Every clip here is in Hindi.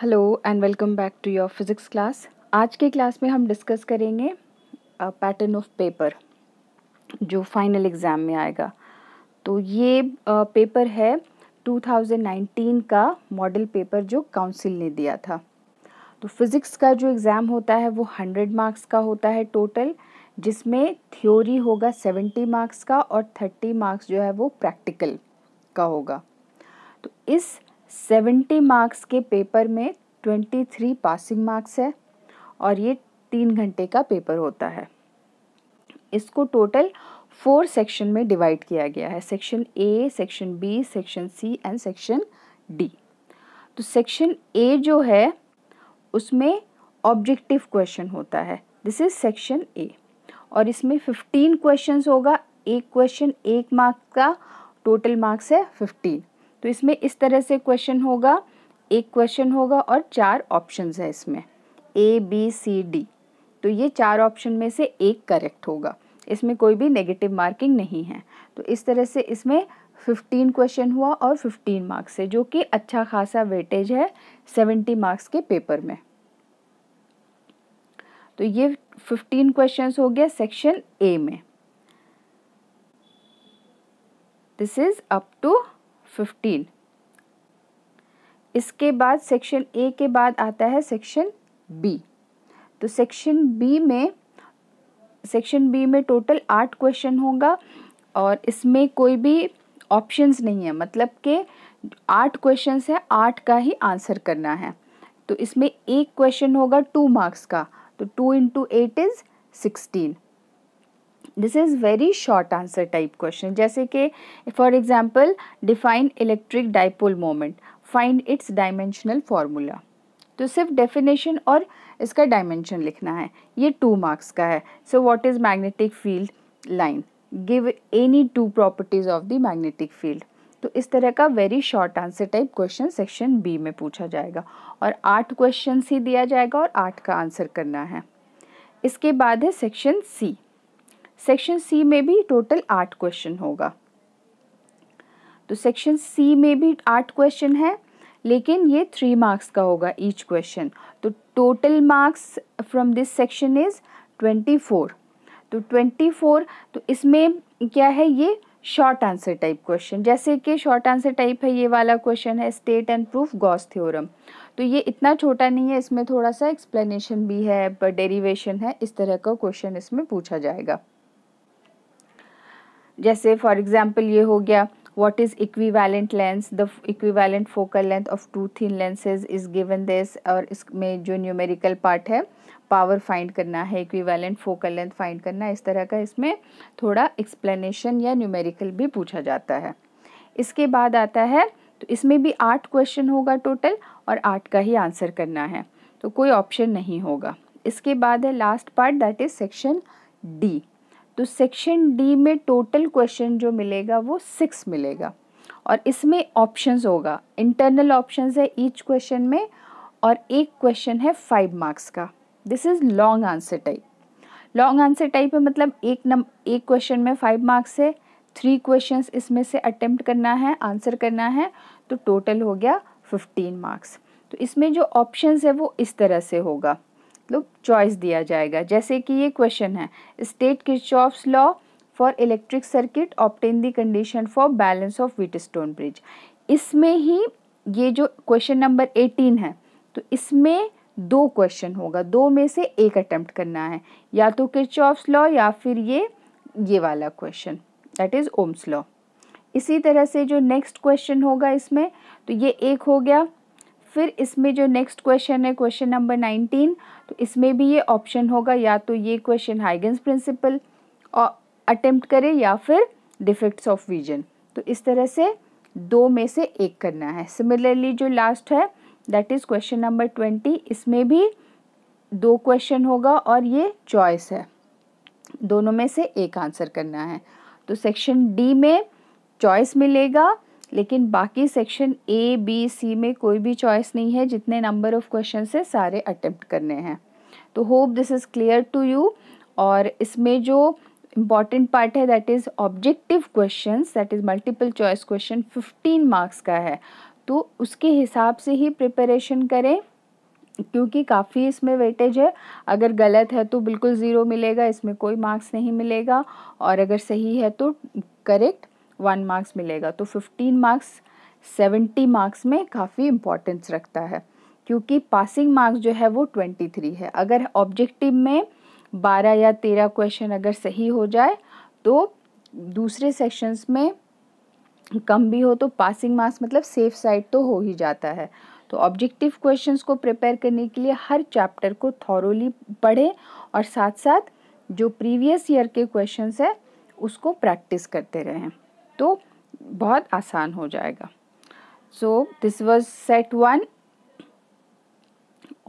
hello and welcome back to your physics class आज के क्लास में हम डिस्कस करेंगे पैटर्न ऑफ पेपर जो फाइनल एग्ज़ाम में आएगा तो ये पेपर uh, है 2019 का मॉडल पेपर जो काउंसिल ने दिया था तो फिज़िक्स का जो एग्ज़ाम होता है वो 100 मार्क्स का होता है टोटल जिसमें थ्योरी होगा 70 मार्क्स का और 30 मार्क्स जो है वो प्रैक्टिकल का होगा तो इस सेवेंटी मार्क्स के पेपर में ट्वेंटी थ्री पासिंग मार्क्स है और ये तीन घंटे का पेपर होता है इसको टोटल फोर सेक्शन में डिवाइड किया गया है section A section B section C and section D तो सेक्शन ए जो है उसमें ऑब्जेक्टिव क्वेश्चन होता है दिस इज सेक्शन ए और इसमें फिफ्टीन क्वेश्चन होगा एक क्वेश्चन एक मार्क्स का टोटल मार्क्स है फिफ्टीन तो इसमें इस तरह से क्वेश्चन होगा एक क्वेश्चन होगा और चार ऑप्शन है इसमें ए बी सी डी तो ये चार ऑप्शन में से एक करेक्ट होगा इसमें कोई भी नेगेटिव मार्किंग नहीं है तो इस तरह से इसमें 15 क्वेश्चन हुआ और 15 मार्क्स है जो कि अच्छा खासा वेटेज है 70 मार्क्स के पेपर में तो ये 15 क्वेश्चंस हो गया सेक्शन ए में this is up to fifteen इसके बाद सेक्शन ए के बाद आता है सेक्शन बी तो सेक्शन बी में सेक्शन बी में टोटल आठ क्वेश्चन होगा और इसमें कोई भी ऑप्शंस नहीं है मतलब के आठ क्वेश्चंस है आठ का ही आंसर करना है तो इसमें एक क्वेश्चन होगा टू मार्क्स का तो two into eight is sixteen this is very short answer type question जैसे कि for example define electric dipole moment find its dimensional formula तो सिर्फ डेफिनेशन और इसका डायमेंशन लिखना है ये टू मार्क्स का है so what is magnetic field line give any two properties of the magnetic field तो इस तरह का very short answer type question section B में पूछा जाएगा और आठ क्वेश्चन ही दिया जाएगा और आठ का आंसर करना है इसके बाद है सेक्शन सी सेक्शन सी में भी टोटल आठ क्वेश्चन होगा तो सेक्शन सी में भी आठ क्वेश्चन है लेकिन ये थ्री मार्क्स का होगा ईच क्वेश्चन तो total marks from this section is twenty four तो ट्वेंटी फोर तो इसमें क्या है ये शॉर्ट आंसर टाइप क्वेश्चन जैसे कि शॉर्ट आंसर टाइप है ये वाला क्वेश्चन है state and proof Gauss theorem तो ये इतना छोटा नहीं है इसमें थोड़ा सा एक्सप्लेनेशन भी है डेरिवेशन है इस तरह का क्वेश्चन इसमें पूछा जाएगा जैसे फॉर एग्जाम्पल ये हो गया what is equivalent lens the equivalent focal length of two thin lenses is given this और इसमें जो न्यूमेरिकल पार्ट है पावर फाइंड करना है इक्विवेलेंट फोकल लेंथ फाइंड करना इस तरह का इसमें थोड़ा एक्सप्लेनेशन या न्यूमेरिकल भी पूछा जाता है इसके बाद आता है तो इसमें भी आठ क्वेश्चन होगा टोटल और आठ का ही आंसर करना है तो कोई ऑप्शन नहीं होगा इसके बाद है last part that is section D तो सेक्शन डी में टोटल क्वेश्चन जो मिलेगा वो सिक्स मिलेगा और इसमें ऑप्शंस होगा इंटरनल ऑप्शंस है ईच क्वेश्चन में और एक क्वेश्चन है फाइव मार्क्स का this is long answer type long answer type है मतलब एक नम एक क्वेश्चन में फाइव मार्क्स है थ्री क्वेश्चन इसमें से अटेम्प्ट करना है आंसर करना है तो टोटल हो गया फिफ्टीन मार्क्स तो इसमें जो ऑप्शंस है वो इस तरह से होगा मतलब चॉइस दिया जाएगा जैसे कि ये क्वेश्चन है state Kirchhoff's law for electric circuit obtain the condition for balance of Wheatstone bridge इसमें ही ये जो क्वेश्चन नंबर एटीन है तो इसमें दो क्वेश्चन होगा दो में से एक अटैम्प्ट करना है या तो किचॉफ्स लॉ या फिर ये ये वाला question that is Ohm's law इसी तरह से जो नेक्स्ट क्वेश्चन होगा इसमें तो ये एक हो गया फिर इसमें जो नेक्स्ट क्वेश्चन है क्वेश्चन नंबर नाइनटीन तो इसमें भी ये ऑप्शन होगा या तो ये क्वेश्चन हाइगेंस प्रिंसिपल और अटेम्प्ट करे या फिर डिफेक्ट्स ऑफ विजन तो इस तरह से दो में से एक करना है सिमिलरली जो लास्ट है that is question number twenty इसमें भी दो क्वेश्चन होगा और ये चॉइस है दोनों में से एक आंसर करना है तो सेक्शन डी में चॉइस मिलेगा लेकिन बाकी सेक्शन ए बी सी में कोई भी चॉइस नहीं है जितने नंबर ऑफ क्वेश्चन है सारे अटेम्प्ट करने हैं तो hope this is clear to you और इसमें जो इम्पॉर्टेंट पार्ट है that is objective question that is multiple choice question fifteen marks का है तो उसके हिसाब से ही प्रिपरेशन करें क्योंकि काफ़ी इसमें वेटेज है अगर गलत है तो बिल्कुल ज़ीरो मिलेगा इसमें कोई मार्क्स नहीं मिलेगा और अगर सही है तो करेक्ट वन मार्क्स मिलेगा तो फिफ्टीन मार्क्स सेवेंटी मार्क्स में काफ़ी इम्पोर्टेंस रखता है क्योंकि पासिंग मार्क्स जो है वो ट्वेंटी थ्री है अगर ऑब्जेक्टिव में बारह या तेरह क्वेश्चन अगर सही हो जाए तो दूसरे सेक्शंस में कम भी हो तो पासिंग मार्क्स मतलब सेफ साइड तो हो ही जाता है तो ऑब्जेक्टिव क्वेश्चंस को प्रिपेयर करने के लिए हर चैप्टर को थॉरोली पढ़ें और साथ साथ जो प्रीवियस ईयर के क्वेश्चंस है उसको प्रैक्टिस करते रहें तो बहुत आसान हो जाएगा so this was set one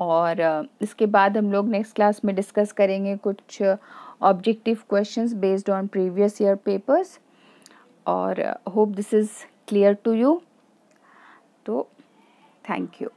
और इसके बाद हम लोग नेक्स्ट क्लास में डिस्कस करेंगे कुछ objective questions based on previous year papers और hope this is clear to you तो थैंक यू